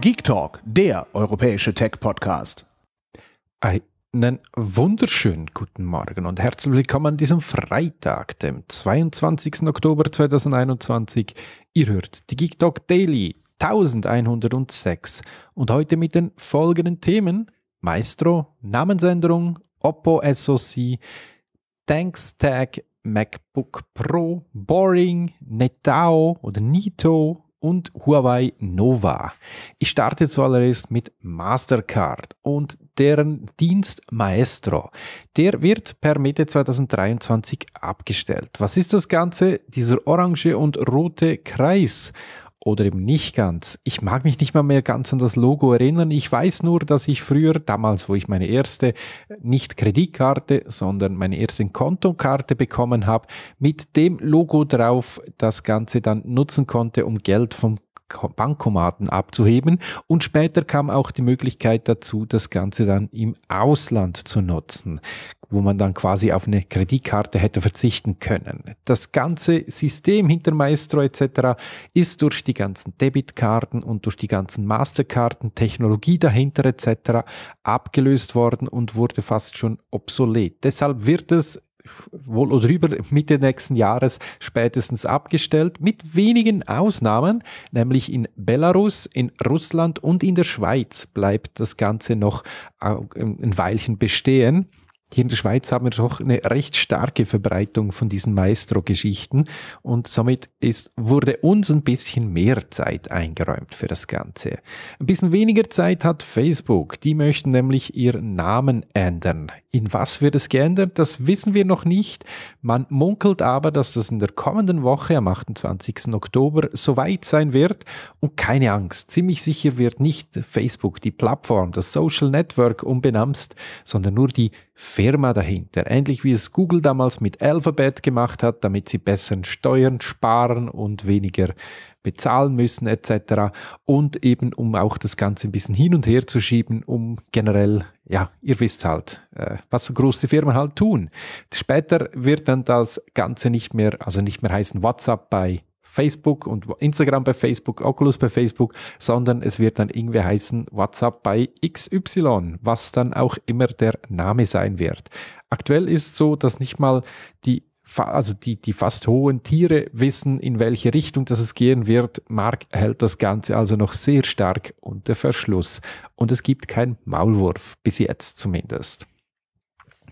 Geek Talk, der europäische Tech-Podcast. Einen wunderschönen guten Morgen und herzlich willkommen an diesem Freitag, dem 22. Oktober 2021. Ihr hört die Geek Talk Daily 1106 und heute mit den folgenden Themen: Maestro, Namensänderung, Oppo SoC, Thanks Tag, MacBook Pro, Boring, Netao oder Nito, und Huawei Nova. Ich starte zuallererst mit Mastercard und deren Dienst Maestro. Der wird per Mitte 2023 abgestellt. Was ist das Ganze? Dieser orange und rote Kreis oder eben nicht ganz. Ich mag mich nicht mal mehr ganz an das Logo erinnern. Ich weiß nur, dass ich früher, damals, wo ich meine erste, äh, nicht Kreditkarte, sondern meine erste Kontokarte bekommen habe, mit dem Logo drauf das Ganze dann nutzen konnte, um Geld vom Bankomaten abzuheben und später kam auch die Möglichkeit dazu, das Ganze dann im Ausland zu nutzen, wo man dann quasi auf eine Kreditkarte hätte verzichten können. Das ganze System hinter Maestro etc. ist durch die ganzen Debitkarten und durch die ganzen Masterkarten, Technologie dahinter etc. abgelöst worden und wurde fast schon obsolet. Deshalb wird es wohl oder über Mitte nächsten Jahres spätestens abgestellt, mit wenigen Ausnahmen, nämlich in Belarus, in Russland und in der Schweiz bleibt das Ganze noch ein Weilchen bestehen. Hier in der Schweiz haben wir doch eine recht starke Verbreitung von diesen Maestro-Geschichten und somit ist, wurde uns ein bisschen mehr Zeit eingeräumt für das Ganze. Ein bisschen weniger Zeit hat Facebook. Die möchten nämlich ihren Namen ändern. In was wird es geändert? Das wissen wir noch nicht. Man munkelt aber, dass das in der kommenden Woche am 28. Oktober soweit sein wird. Und keine Angst, ziemlich sicher wird nicht Facebook die Plattform, das Social Network umbenamst, sondern nur die Firma dahinter. Ähnlich wie es Google damals mit Alphabet gemacht hat, damit sie besseren Steuern sparen und weniger bezahlen müssen etc. Und eben um auch das Ganze ein bisschen hin und her zu schieben, um generell, ja, ihr wisst halt, äh, was so große Firmen halt tun. Später wird dann das Ganze nicht mehr, also nicht mehr heißen WhatsApp bei Facebook und Instagram bei Facebook, Oculus bei Facebook, sondern es wird dann irgendwie heißen WhatsApp bei XY, was dann auch immer der Name sein wird. Aktuell ist es so, dass nicht mal die also die, die fast hohen Tiere wissen, in welche Richtung das es gehen wird. Mark hält das Ganze also noch sehr stark unter Verschluss. Und es gibt keinen Maulwurf, bis jetzt zumindest.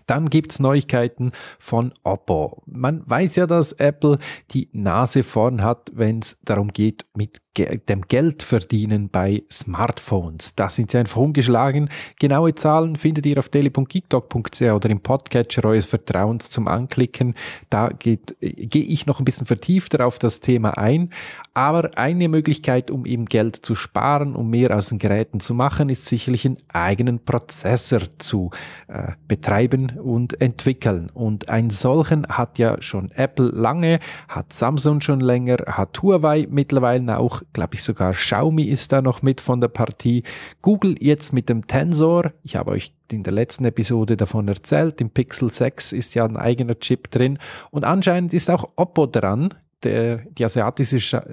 Dann gibt's Neuigkeiten von Oppo. Man weiß ja, dass Apple die Nase vorn hat, wenn es darum geht, mit Ge dem Geld verdienen bei Smartphones. Da sind sie einfach umgeschlagen. Genaue Zahlen findet ihr auf daily.geektalk.ch oder im Podcatcher eures Vertrauens zum Anklicken. Da gehe ich noch ein bisschen vertiefter auf das Thema ein. Aber eine Möglichkeit, um eben Geld zu sparen, um mehr aus den Geräten zu machen, ist sicherlich einen eigenen Prozessor zu äh, betreiben und entwickeln. Und einen solchen hat ja schon Apple lange, hat Samsung schon länger, hat Huawei mittlerweile auch, glaube ich sogar Xiaomi ist da noch mit von der Partie. Google jetzt mit dem Tensor, ich habe euch in der letzten Episode davon erzählt, im Pixel 6 ist ja ein eigener Chip drin und anscheinend ist auch Oppo dran, der, die asiatische,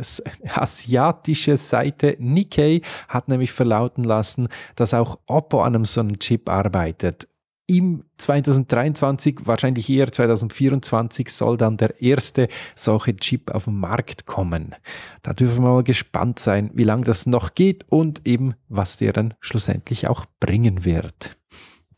asiatische Seite Nikkei hat nämlich verlauten lassen, dass auch Oppo an einem so einem Chip arbeitet im 2023, wahrscheinlich eher 2024, soll dann der erste solche Chip auf den Markt kommen. Da dürfen wir mal gespannt sein, wie lange das noch geht und eben, was der dann schlussendlich auch bringen wird.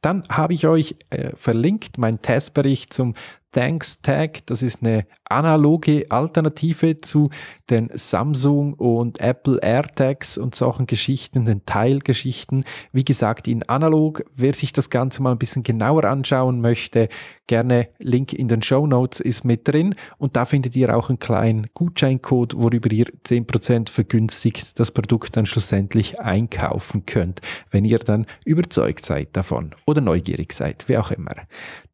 Dann habe ich euch äh, verlinkt meinen Testbericht zum Thanks Tag. Das ist eine analoge Alternative zu den Samsung und Apple AirTags und solchen Geschichten, den Teilgeschichten. Wie gesagt, in analog. Wer sich das Ganze mal ein bisschen genauer anschauen möchte, gerne Link in den Show Notes ist mit drin. Und da findet ihr auch einen kleinen Gutscheincode, worüber ihr 10% vergünstigt das Produkt dann schlussendlich einkaufen könnt, wenn ihr dann überzeugt seid davon oder neugierig seid, wie auch immer.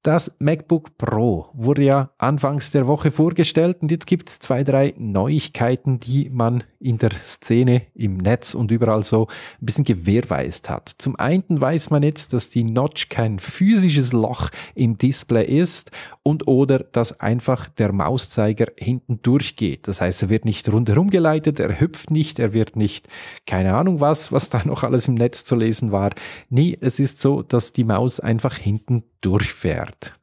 Das MacBook Pro wurde ja anfangs der Woche vor Tor und jetzt gibt es zwei, drei Neuigkeiten, die man in der Szene, im Netz und überall so ein bisschen gewährweist hat. Zum einen weiß man jetzt, dass die Notch kein physisches Loch im Display ist und oder dass einfach der Mauszeiger hinten durchgeht. Das heißt, er wird nicht rundherum geleitet, er hüpft nicht, er wird nicht, keine Ahnung was, was da noch alles im Netz zu lesen war. Nee, es ist so, dass die Maus einfach hinten durchfährt.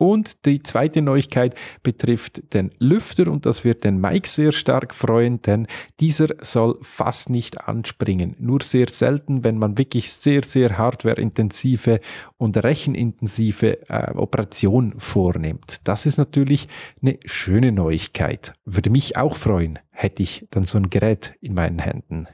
Und die zweite Neuigkeit betrifft den Lüfter und das wird den Mike sehr stark freuen, denn dieser soll fast nicht anspringen. Nur sehr selten, wenn man wirklich sehr, sehr hardwareintensive und rechenintensive äh, Operationen vornimmt. Das ist natürlich eine schöne Neuigkeit. Würde mich auch freuen, hätte ich dann so ein Gerät in meinen Händen.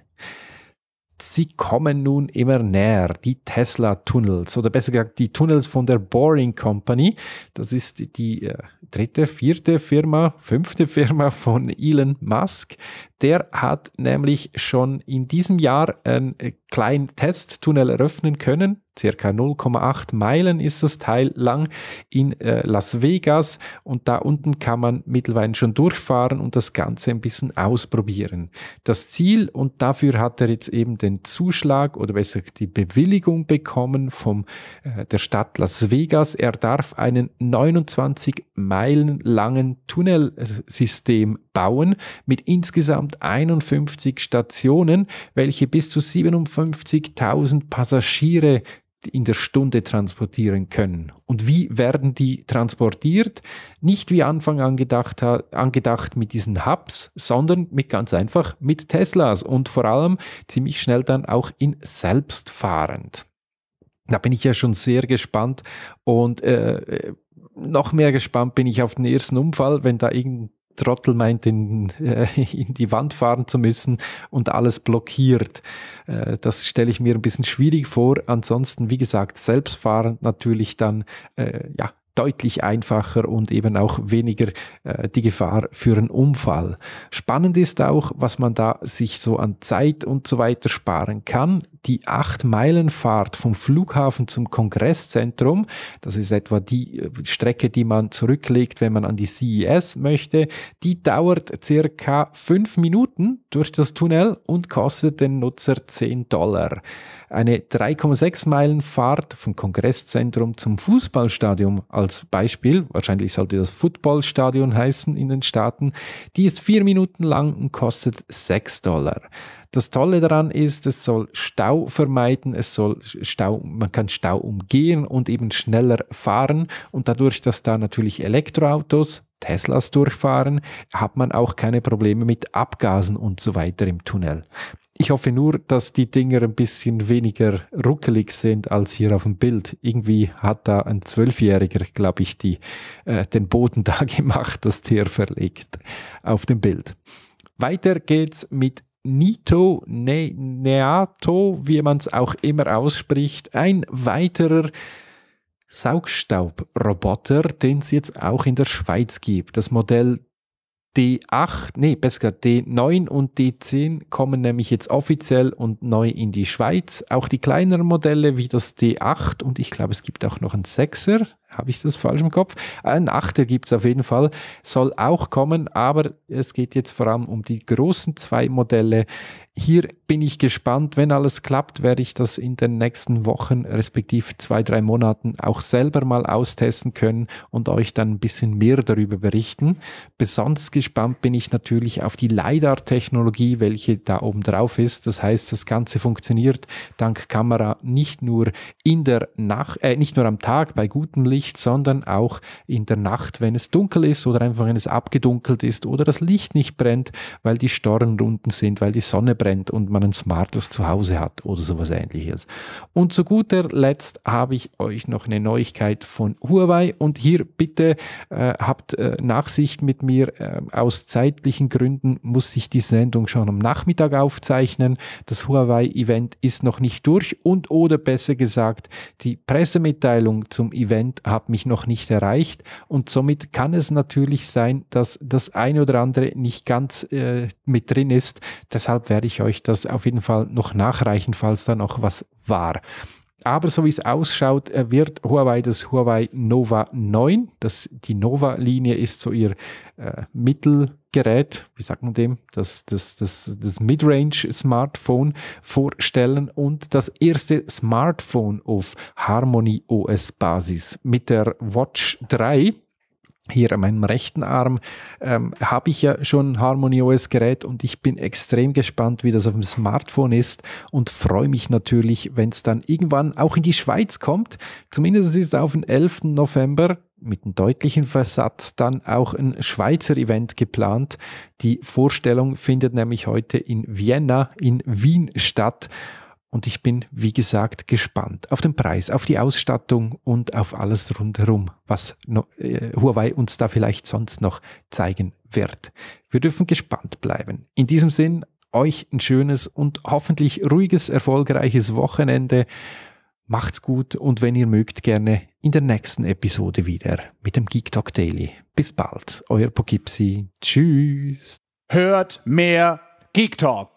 Sie kommen nun immer näher, die Tesla-Tunnels oder besser gesagt die Tunnels von der Boring Company. Das ist die äh, dritte, vierte Firma, fünfte Firma von Elon Musk. Der hat nämlich schon in diesem Jahr einen äh, kleinen Testtunnel eröffnen können circa 0,8 Meilen ist das Teil lang in äh, Las Vegas und da unten kann man mittlerweile schon durchfahren und das Ganze ein bisschen ausprobieren. Das Ziel und dafür hat er jetzt eben den Zuschlag oder besser die Bewilligung bekommen vom äh, der Stadt Las Vegas. Er darf einen 29 Meilen langen Tunnelsystem bauen mit insgesamt 51 Stationen, welche bis zu 57.000 Passagiere in der Stunde transportieren können. Und wie werden die transportiert? Nicht wie Anfang angedacht, angedacht mit diesen Hubs, sondern mit ganz einfach mit Teslas und vor allem ziemlich schnell dann auch in selbstfahrend. Da bin ich ja schon sehr gespannt und äh, noch mehr gespannt bin ich auf den ersten Unfall, wenn da irgendein Trottel meint, in, äh, in die Wand fahren zu müssen und alles blockiert. Äh, das stelle ich mir ein bisschen schwierig vor. Ansonsten, wie gesagt, selbstfahrend natürlich dann äh, ja, deutlich einfacher und eben auch weniger äh, die Gefahr für einen Unfall. Spannend ist auch, was man da sich so an Zeit und so weiter sparen kann die 8-Meilen-Fahrt vom Flughafen zum Kongresszentrum, das ist etwa die äh, Strecke, die man zurücklegt, wenn man an die CES möchte, die dauert circa 5 Minuten durch das Tunnel und kostet den Nutzer 10 Dollar. Eine 3,6 Meilen Fahrt vom Kongresszentrum zum Fußballstadion als Beispiel, wahrscheinlich sollte das Footballstadion heißen in den Staaten, die ist 4 Minuten lang und kostet 6 Dollar. Das Tolle daran ist, es soll Stau vermeiden, es soll Stau, man kann Stau umgehen und eben schneller fahren und dadurch, dass da natürlich Elektroautos, Teslas durchfahren, hat man auch keine Probleme mit Abgasen und so weiter im Tunnel. Ich hoffe nur, dass die Dinger ein bisschen weniger ruckelig sind als hier auf dem Bild. Irgendwie hat da ein Zwölfjähriger, glaube ich, die, äh, den Boden da gemacht, das Tier verlegt auf dem Bild. Weiter geht's mit Nito ne, Neato, wie man es auch immer ausspricht, ein weiterer Saugstaubroboter, den es jetzt auch in der Schweiz gibt. Das Modell D8, nee, besser gesagt D9 und D10 kommen nämlich jetzt offiziell und neu in die Schweiz. Auch die kleineren Modelle wie das D8 und ich glaube, es gibt auch noch einen 6er, habe ich das falsch im Kopf? Ein Achter gibt es auf jeden Fall, soll auch kommen, aber es geht jetzt vor allem um die großen zwei Modelle. Hier bin ich gespannt, wenn alles klappt, werde ich das in den nächsten Wochen, respektive zwei, drei Monaten auch selber mal austesten können und euch dann ein bisschen mehr darüber berichten. Besonders gespannt bin ich natürlich auf die LiDAR-Technologie, welche da oben drauf ist. Das heißt, das Ganze funktioniert dank Kamera nicht nur in der Nacht, äh, nicht nur am Tag bei gutem Licht, Licht, sondern auch in der Nacht, wenn es dunkel ist oder einfach wenn es abgedunkelt ist oder das Licht nicht brennt, weil die Storren runden sind, weil die Sonne brennt und man ein smartes Zuhause hat oder sowas ähnliches. Und zu guter Letzt habe ich euch noch eine Neuigkeit von Huawei und hier bitte äh, habt äh, Nachsicht mit mir. Äh, aus zeitlichen Gründen muss ich die Sendung schon am Nachmittag aufzeichnen. Das Huawei-Event ist noch nicht durch und oder besser gesagt, die Pressemitteilung zum Event hat hat mich noch nicht erreicht und somit kann es natürlich sein, dass das eine oder andere nicht ganz äh, mit drin ist. Deshalb werde ich euch das auf jeden Fall noch nachreichen, falls da noch was war. Aber so wie es ausschaut, äh, wird Huawei das Huawei Nova 9, das, die Nova-Linie ist so ihr äh, Mittel, Gerät, wie sagt man dem, das, das, das, das Midrange-Smartphone vorstellen und das erste Smartphone auf Harmony OS-Basis mit der Watch 3 hier an meinem rechten Arm ähm, habe ich ja schon ein Harmony OS Gerät und ich bin extrem gespannt, wie das auf dem Smartphone ist und freue mich natürlich, wenn es dann irgendwann auch in die Schweiz kommt. Zumindest ist es auf den 11. November mit einem deutlichen Versatz dann auch ein Schweizer Event geplant. Die Vorstellung findet nämlich heute in Vienna, in Wien statt. Und ich bin, wie gesagt, gespannt auf den Preis, auf die Ausstattung und auf alles rundherum, was äh, Huawei uns da vielleicht sonst noch zeigen wird. Wir dürfen gespannt bleiben. In diesem Sinn, euch ein schönes und hoffentlich ruhiges, erfolgreiches Wochenende. Macht's gut und wenn ihr mögt, gerne in der nächsten Episode wieder mit dem Geek Talk Daily. Bis bald, euer Pogipsi. Tschüss. Hört mehr Geek Talk.